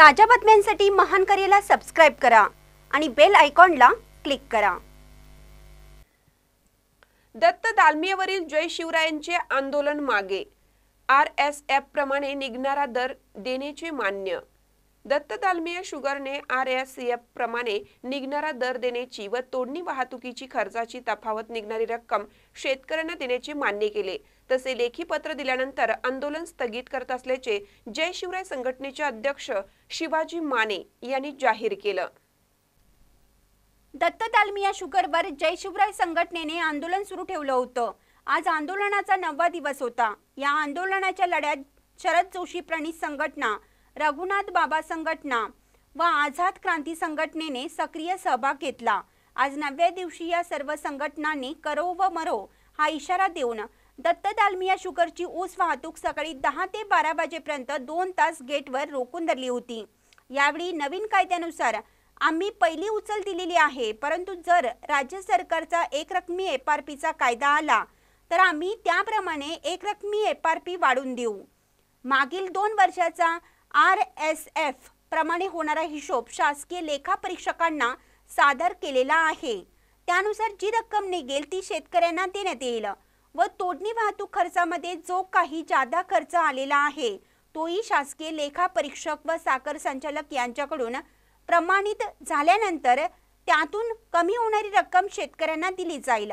ताज्या बातम्यांसाठी महान करेला सबस्क्राईब करा आणि बेल आयकॉनला क्लिक करा दत्त दालमियावरील जय शिवरायांचे आंदोलन मागे आर एस एफ प्रमाणे निघणारा दर देण्याचे मान्य दत्त दालमिया शुगरने आर एस एफ प्रमाणे निघणारा दर देण्याची व तोडणी वाहतुकीची खर्चाची तफावत निघणारी रक्कम शेतकऱ्यांना देण्याचे मान्य केले तसे लेखी पत्र दिल्यानंतर आंदोलन स्थगित करत असल्याचे जय शिवराय संघटनेचे अध्यक्ष शिवाजी माने यांनी जाहीर केलं दत्त दालमिया शुगरवर जय शिवराय संघटनेने आंदोलन सुरू ठेवलं होतं आज आंदोलनाचा नववा दिवस होता या आंदोलनाच्या लढ्यात शरद जोशी प्रणी संघटना रघुनाथ बाबा संघटना व आझाद क्रांती संघटनेने सक्रिय सहभाग घेतला आज नवव्या दिवशी या सर्व संघटनांनी करो व मरो हा इशारा देऊन दत्त दालमिया शुगरची ऊस वाहतूक सकाळी दहा ते बारा वाजेपर्यंत दोन तास गेटवर रोखून धरली होती यावेळी नवीन कायद्यानुसार आम्ही पहिली उचल दिलेली आहे परंतु जर राज्य सरकारचा एकरकमी एफ आर पीचा कायदा आला तर आम्ही त्याप्रमाणे एकरकमी एफ आर पी वाढून देऊ मागील दोन वर्षाचा आर एस एफ प्रमाणे होणारा हिशोब शासकीय लेखा परीक्षकांना सादर केलेला आहे त्यानुसार जी रक्कम निघेल ती शेतकऱ्यांना देण्यात येईल व तोडणी वाहतूक खर्चामध्ये जो काही जादा खर्च आलेला आहे तोही शासकीय लेखा परीक्षक व साखर संचालक यांच्याकडून प्रमाणित झाल्यानंतर त्यातून कमी होणारी रक्कम शेतकऱ्यांना दिली जाईल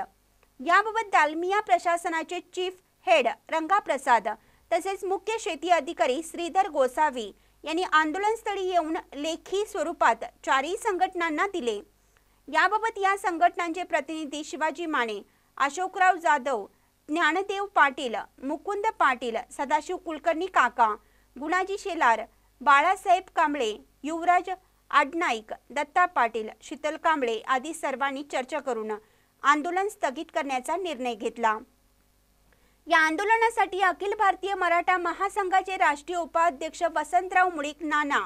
याबाबत दालमिया प्रशासनाचे चीफ हेड रंगाप्रसाद तसेच मुख्य शेती अधिकारी श्रीधर गोसावी यांनी आंदोलनस्थळी येऊन लेखी स्वरूपात चारही संघटनांना दिले याबाबत या, या संघटनांचे प्रतिनिधी शिवाजी माने अशोकराव जाधव ज्ञानदेव पाटील मुकुंद पाटील सदाशिव कुलकर्णी काका गुणाजी शेलार बाळासाहेब कांबळे युवराज आडनाईक दत्ता पाटील शीतल कांबळे आदी सर्वांनी चर्चा करून आंदोलन स्थगित करण्याचा निर्णय घेतला या आंदोलनासाठी अखिल भारतीय मराठा महासंघाचे राष्ट्रीय उपाध्यक्ष वसंतराव मुळीक नाना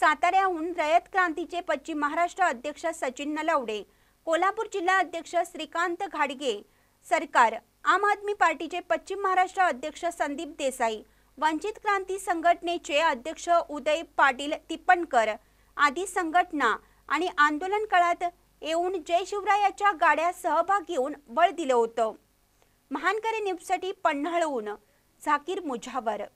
साताऱ्याहून रयत क्रांतीचे पश्चिम महाराष्ट्र अध्यक्ष सचिन नलवडे कोल्हापूर जिल्हा अध्यक्ष श्रीकांत घाडगे सरकार आम आदमी पार्टीचे पश्चिम महाराष्ट्र अध्यक्ष संदीप देसाई वंचित क्रांती संघटनेचे अध्यक्ष उदय पाटील तिप्पणकर आदी संघटना आणि आंदोलन काळात येऊन जय शिवरायाच्या गाड्या सहभाग घेऊन बळ दिलं होतं महानकरी न्यूजसाठी ऊन झाकीर मुझावर